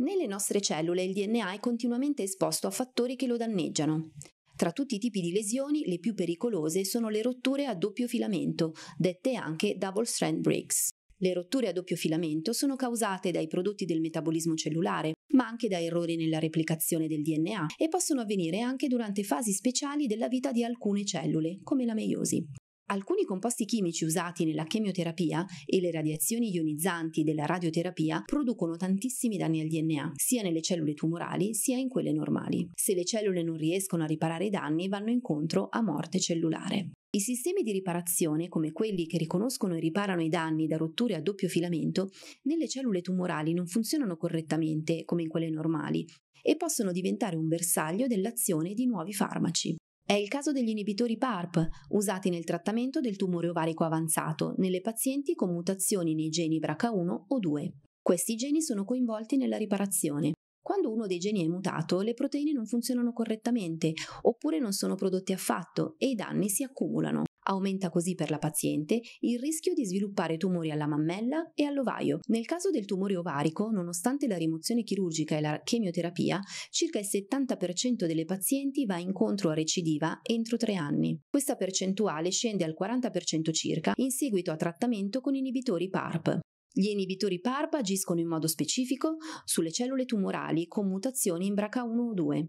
Nelle nostre cellule il DNA è continuamente esposto a fattori che lo danneggiano. Tra tutti i tipi di lesioni, le più pericolose sono le rotture a doppio filamento, dette anche double strand breaks. Le rotture a doppio filamento sono causate dai prodotti del metabolismo cellulare, ma anche da errori nella replicazione del DNA e possono avvenire anche durante fasi speciali della vita di alcune cellule, come la meiosi. Alcuni composti chimici usati nella chemioterapia e le radiazioni ionizzanti della radioterapia producono tantissimi danni al DNA, sia nelle cellule tumorali sia in quelle normali. Se le cellule non riescono a riparare i danni, vanno incontro a morte cellulare. I sistemi di riparazione, come quelli che riconoscono e riparano i danni da rotture a doppio filamento, nelle cellule tumorali non funzionano correttamente come in quelle normali e possono diventare un bersaglio dell'azione di nuovi farmaci. È il caso degli inibitori PARP, usati nel trattamento del tumore ovarico avanzato nelle pazienti con mutazioni nei geni BRCA1 o 2. Questi geni sono coinvolti nella riparazione. Quando uno dei geni è mutato, le proteine non funzionano correttamente oppure non sono prodotte affatto e i danni si accumulano. Aumenta così per la paziente il rischio di sviluppare tumori alla mammella e all'ovaio. Nel caso del tumore ovarico, nonostante la rimozione chirurgica e la chemioterapia, circa il 70% delle pazienti va incontro a recidiva entro tre anni. Questa percentuale scende al 40% circa in seguito a trattamento con inibitori PARP. Gli inibitori PARP agiscono in modo specifico sulle cellule tumorali con mutazioni in BRCA1 o 2.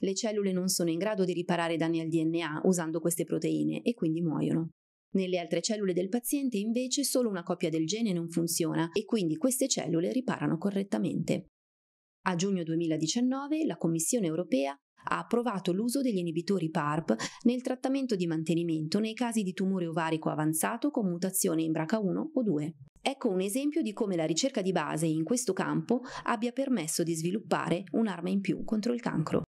Le cellule non sono in grado di riparare danni al DNA usando queste proteine e quindi muoiono. Nelle altre cellule del paziente invece solo una copia del gene non funziona e quindi queste cellule riparano correttamente. A giugno 2019 la Commissione europea ha approvato l'uso degli inibitori PARP nel trattamento di mantenimento nei casi di tumore ovarico avanzato con mutazione in BRCA1 o 2. Ecco un esempio di come la ricerca di base in questo campo abbia permesso di sviluppare un'arma in più contro il cancro.